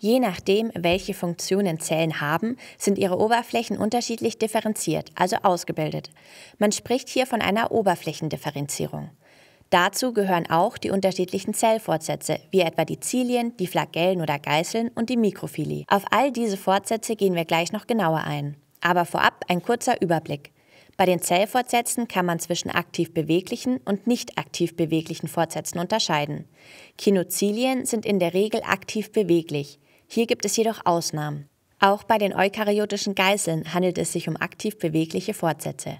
Je nachdem, welche Funktionen Zellen haben, sind ihre Oberflächen unterschiedlich differenziert, also ausgebildet. Man spricht hier von einer Oberflächendifferenzierung. Dazu gehören auch die unterschiedlichen Zellfortsätze, wie etwa die Zilien, die Flagellen oder Geißeln und die Mikrophilie. Auf all diese Fortsätze gehen wir gleich noch genauer ein. Aber vorab ein kurzer Überblick. Bei den Zellfortsätzen kann man zwischen aktiv beweglichen und nicht aktiv beweglichen Fortsätzen unterscheiden. Kinozilien sind in der Regel aktiv beweglich. Hier gibt es jedoch Ausnahmen. Auch bei den eukaryotischen Geißeln handelt es sich um aktiv bewegliche Fortsätze.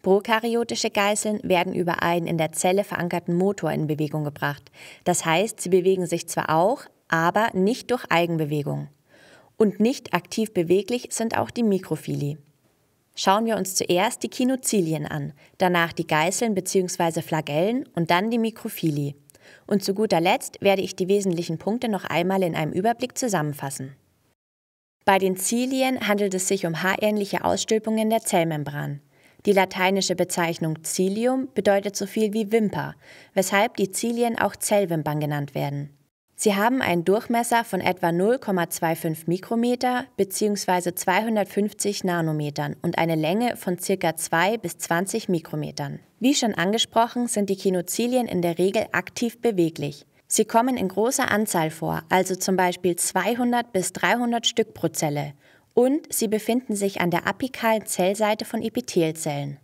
Prokaryotische Geißeln werden über einen in der Zelle verankerten Motor in Bewegung gebracht. Das heißt, sie bewegen sich zwar auch, aber nicht durch Eigenbewegung. Und nicht aktiv beweglich sind auch die Mikrophili. Schauen wir uns zuerst die Kinozilien an, danach die Geißeln bzw. Flagellen und dann die Mikrophili, und zu guter Letzt werde ich die wesentlichen Punkte noch einmal in einem Überblick zusammenfassen. Bei den Zilien handelt es sich um haarähnliche Ausstülpungen der Zellmembran. Die lateinische Bezeichnung Cilium bedeutet so viel wie Wimper, weshalb die Zilien auch Zellwimpern genannt werden. Sie haben einen Durchmesser von etwa 0,25 Mikrometer bzw. 250 Nanometern und eine Länge von ca. 2 bis 20 Mikrometern. Wie schon angesprochen, sind die Kinozilien in der Regel aktiv beweglich. Sie kommen in großer Anzahl vor, also zum Beispiel 200 bis 300 Stück pro Zelle, und sie befinden sich an der apikalen Zellseite von Epithelzellen.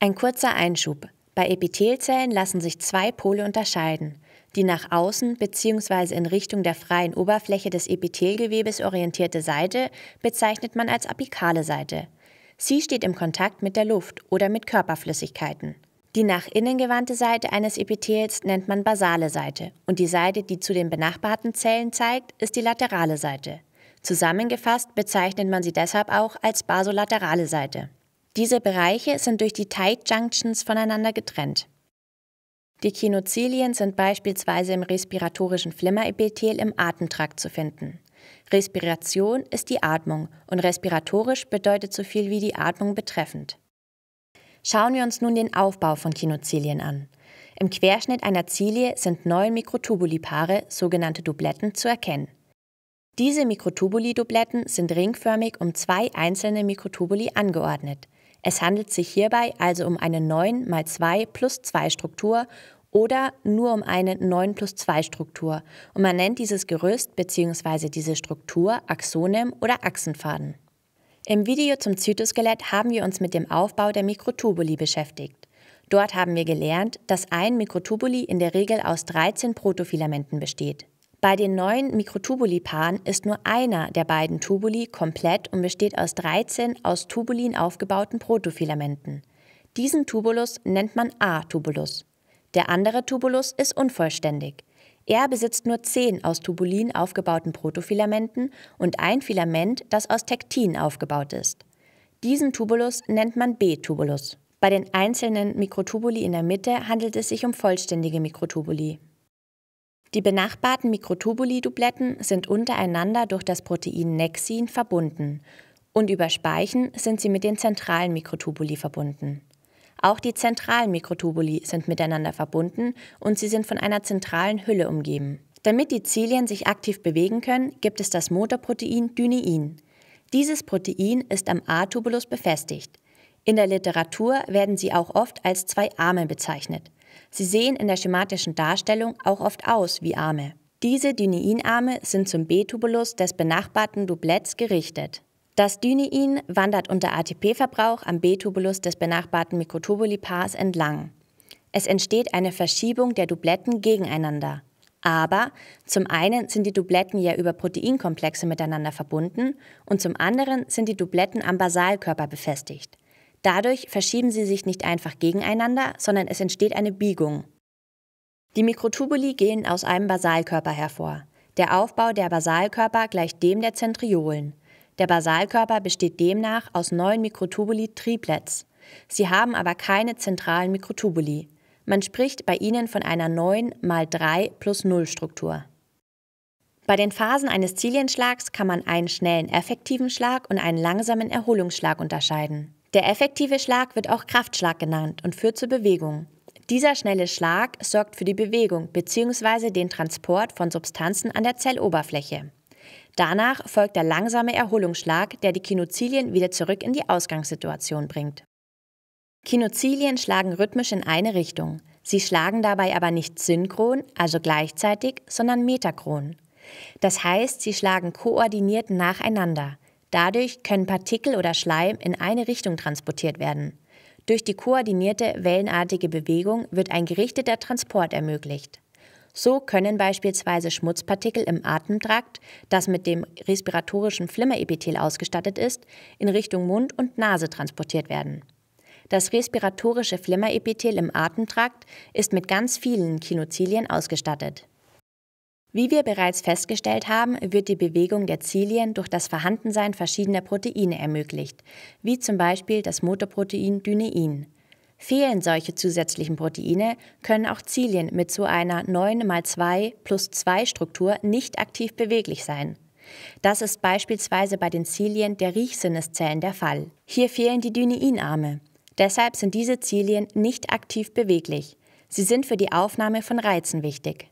Ein kurzer Einschub. Bei Epithelzellen lassen sich zwei Pole unterscheiden. Die nach außen bzw. in Richtung der freien Oberfläche des Epithelgewebes orientierte Seite bezeichnet man als apikale Seite. Sie steht im Kontakt mit der Luft oder mit Körperflüssigkeiten. Die nach innen gewandte Seite eines Epithels nennt man basale Seite und die Seite, die zu den benachbarten Zellen zeigt, ist die laterale Seite. Zusammengefasst bezeichnet man sie deshalb auch als basolaterale Seite. Diese Bereiche sind durch die Tight Junctions voneinander getrennt. Die Kinozilien sind beispielsweise im respiratorischen Flimmerepithel im Atemtrakt zu finden. Respiration ist die Atmung und respiratorisch bedeutet so viel wie die Atmung betreffend. Schauen wir uns nun den Aufbau von Kinozilien an. Im Querschnitt einer Zilie sind neun Mikrotubulipaare, sogenannte Dubletten, zu erkennen. Diese Mikrotubuli-Dubletten sind ringförmig um zwei einzelne Mikrotubuli angeordnet. Es handelt sich hierbei also um eine 9 mal 2 plus 2 Struktur oder nur um eine 9 plus 2 Struktur und man nennt dieses Gerüst bzw. diese Struktur Axonem oder Achsenfaden. Im Video zum Zytoskelett haben wir uns mit dem Aufbau der Mikrotubuli beschäftigt. Dort haben wir gelernt, dass ein Mikrotubuli in der Regel aus 13 Protofilamenten besteht. Bei den neuen Mikrotubuli-Paaren ist nur einer der beiden Tubuli komplett und besteht aus 13 aus Tubulin aufgebauten Protofilamenten. Diesen Tubulus nennt man A-Tubulus. Der andere Tubulus ist unvollständig. Er besitzt nur 10 aus Tubulin aufgebauten Protofilamenten und ein Filament, das aus Tektin aufgebaut ist. Diesen Tubulus nennt man B-Tubulus. Bei den einzelnen Mikrotubuli in der Mitte handelt es sich um vollständige Mikrotubuli. Die benachbarten Mikrotubuli-Dubletten sind untereinander durch das Protein Nexin verbunden und über Speichen sind sie mit den zentralen Mikrotubuli verbunden. Auch die zentralen Mikrotubuli sind miteinander verbunden und sie sind von einer zentralen Hülle umgeben. Damit die Zilien sich aktiv bewegen können, gibt es das Motorprotein Dynein. Dieses Protein ist am A-Tubulus befestigt. In der Literatur werden sie auch oft als zwei Arme bezeichnet. Sie sehen in der schematischen Darstellung auch oft aus wie Arme. Diese Dyneinarme sind zum B-Tubulus des benachbarten Dubletts gerichtet. Das Dynein wandert unter ATP-Verbrauch am B-Tubulus des benachbarten Mikrotubulipaars entlang. Es entsteht eine Verschiebung der Dubletten gegeneinander. Aber zum einen sind die Dubletten ja über Proteinkomplexe miteinander verbunden und zum anderen sind die Dubletten am Basalkörper befestigt. Dadurch verschieben sie sich nicht einfach gegeneinander, sondern es entsteht eine Biegung. Die Mikrotubuli gehen aus einem Basalkörper hervor. Der Aufbau der Basalkörper gleicht dem der Zentriolen. Der Basalkörper besteht demnach aus neun Mikrotubuli-Triplets. Sie haben aber keine zentralen Mikrotubuli. Man spricht bei ihnen von einer 9 mal 3 plus 0 Struktur. Bei den Phasen eines Zilienschlags kann man einen schnellen effektiven Schlag und einen langsamen Erholungsschlag unterscheiden. Der effektive Schlag wird auch Kraftschlag genannt und führt zur Bewegung. Dieser schnelle Schlag sorgt für die Bewegung bzw. den Transport von Substanzen an der Zelloberfläche. Danach folgt der langsame Erholungsschlag, der die Kinozilien wieder zurück in die Ausgangssituation bringt. Kinozilien schlagen rhythmisch in eine Richtung. Sie schlagen dabei aber nicht synchron, also gleichzeitig, sondern metachron. Das heißt, sie schlagen koordiniert nacheinander. Dadurch können Partikel oder Schleim in eine Richtung transportiert werden. Durch die koordinierte wellenartige Bewegung wird ein gerichteter Transport ermöglicht. So können beispielsweise Schmutzpartikel im Atemtrakt, das mit dem respiratorischen Flimmerepithel ausgestattet ist, in Richtung Mund und Nase transportiert werden. Das respiratorische Flimmerepithel im Atemtrakt ist mit ganz vielen Kinozilien ausgestattet. Wie wir bereits festgestellt haben, wird die Bewegung der Zilien durch das Vorhandensein verschiedener Proteine ermöglicht, wie zum Beispiel das Motorprotein Dynein. Fehlen solche zusätzlichen Proteine, können auch Zilien mit so einer 9 mal 2 plus 2 Struktur nicht aktiv beweglich sein. Das ist beispielsweise bei den Zilien der Riechsinneszellen der Fall. Hier fehlen die Dyneinarme. Deshalb sind diese Zilien nicht aktiv beweglich. Sie sind für die Aufnahme von Reizen wichtig.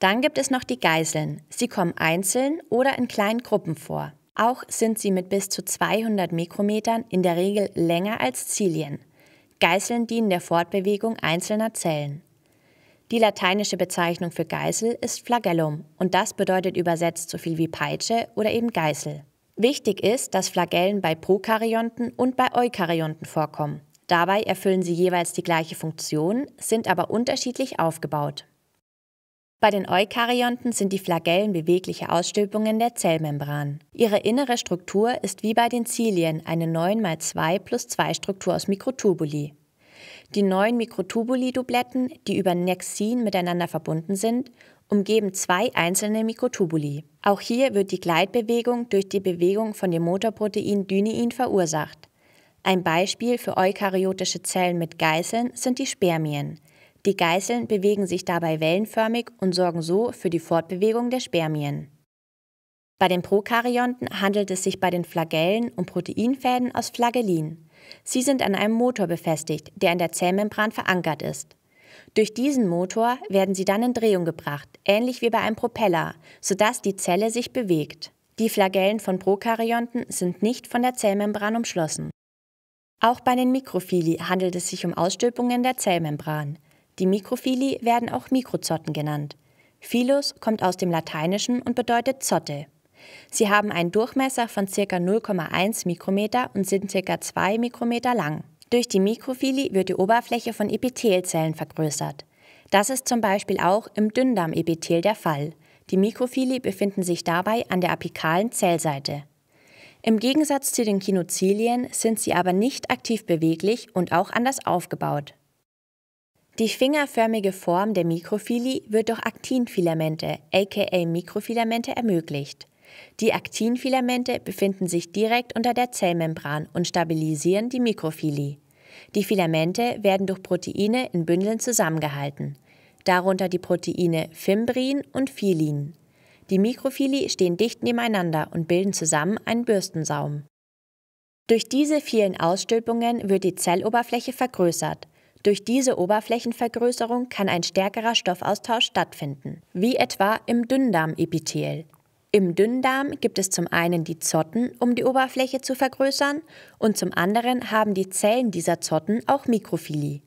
Dann gibt es noch die Geiseln. Sie kommen einzeln oder in kleinen Gruppen vor. Auch sind sie mit bis zu 200 Mikrometern in der Regel länger als Zilien. Geißeln dienen der Fortbewegung einzelner Zellen. Die lateinische Bezeichnung für Geißel ist Flagellum und das bedeutet übersetzt so viel wie Peitsche oder eben Geißel. Wichtig ist, dass Flagellen bei Prokaryonten und bei Eukaryonten vorkommen. Dabei erfüllen sie jeweils die gleiche Funktion, sind aber unterschiedlich aufgebaut. Bei den Eukaryonten sind die Flagellen bewegliche Ausstülpungen der Zellmembran. Ihre innere Struktur ist wie bei den Zilien eine 9 x 2 plus 2 Struktur aus Mikrotubuli. Die neun Mikrotubuli-Dubletten, die über Nexin miteinander verbunden sind, umgeben zwei einzelne Mikrotubuli. Auch hier wird die Gleitbewegung durch die Bewegung von dem Motorprotein Dynein verursacht. Ein Beispiel für eukaryotische Zellen mit Geißeln sind die Spermien – die Geißeln bewegen sich dabei wellenförmig und sorgen so für die Fortbewegung der Spermien. Bei den Prokaryonten handelt es sich bei den Flagellen um Proteinfäden aus Flagellin. Sie sind an einem Motor befestigt, der in der Zellmembran verankert ist. Durch diesen Motor werden sie dann in Drehung gebracht, ähnlich wie bei einem Propeller, sodass die Zelle sich bewegt. Die Flagellen von Prokaryonten sind nicht von der Zellmembran umschlossen. Auch bei den Mikrophili handelt es sich um Ausstülpungen der Zellmembran. Die Mikrophili werden auch Mikrozotten genannt. Philus kommt aus dem Lateinischen und bedeutet Zotte. Sie haben einen Durchmesser von ca. 0,1 Mikrometer und sind ca. 2 Mikrometer lang. Durch die Mikrophili wird die Oberfläche von Epithelzellen vergrößert. Das ist zum Beispiel auch im Dünndarmepithel der Fall. Die Mikrophili befinden sich dabei an der apikalen Zellseite. Im Gegensatz zu den Kinozilien sind sie aber nicht aktiv beweglich und auch anders aufgebaut. Die fingerförmige Form der Mikrophili wird durch Aktinfilamente, aka Mikrofilamente, ermöglicht. Die Aktinfilamente befinden sich direkt unter der Zellmembran und stabilisieren die Mikrophili. Die Filamente werden durch Proteine in Bündeln zusammengehalten, darunter die Proteine Fimbrin und Filin. Die Mikrophili stehen dicht nebeneinander und bilden zusammen einen Bürstensaum. Durch diese vielen Ausstülpungen wird die Zelloberfläche vergrößert, durch diese Oberflächenvergrößerung kann ein stärkerer Stoffaustausch stattfinden, wie etwa im Dünndarmepithel. Im Dünndarm gibt es zum einen die Zotten, um die Oberfläche zu vergrößern, und zum anderen haben die Zellen dieser Zotten auch Mikrophilie.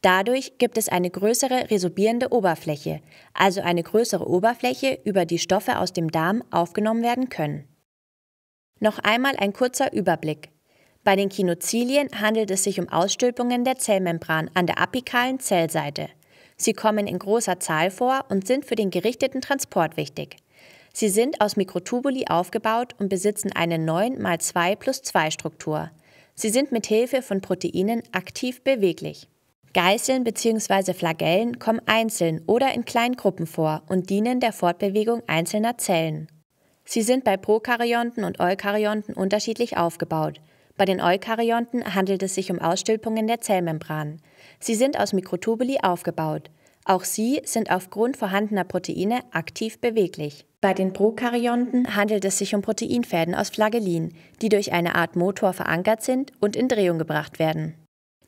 Dadurch gibt es eine größere resorbierende Oberfläche, also eine größere Oberfläche, über die Stoffe aus dem Darm aufgenommen werden können. Noch einmal ein kurzer Überblick. Bei den Kinozilien handelt es sich um Ausstülpungen der Zellmembran an der apikalen Zellseite. Sie kommen in großer Zahl vor und sind für den gerichteten Transport wichtig. Sie sind aus Mikrotubuli aufgebaut und besitzen eine 9 x 2 plus 2 Struktur. Sie sind mit Hilfe von Proteinen aktiv beweglich. Geißeln bzw. Flagellen kommen einzeln oder in kleinen Gruppen vor und dienen der Fortbewegung einzelner Zellen. Sie sind bei Prokaryonten und Eukaryonten unterschiedlich aufgebaut. Bei den Eukaryonten handelt es sich um Ausstülpungen der Zellmembran. Sie sind aus Mikrotubuli aufgebaut. Auch sie sind aufgrund vorhandener Proteine aktiv beweglich. Bei den Prokaryonten handelt es sich um Proteinfäden aus Flagellin, die durch eine Art Motor verankert sind und in Drehung gebracht werden.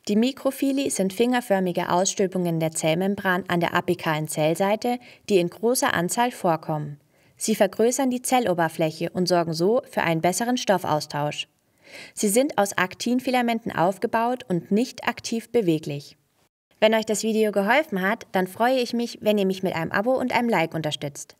Die Mikrophili sind fingerförmige Ausstülpungen der Zellmembran an der apikalen Zellseite, die in großer Anzahl vorkommen. Sie vergrößern die Zelloberfläche und sorgen so für einen besseren Stoffaustausch. Sie sind aus Aktinfilamenten aufgebaut und nicht aktiv beweglich. Wenn euch das Video geholfen hat, dann freue ich mich, wenn ihr mich mit einem Abo und einem Like unterstützt.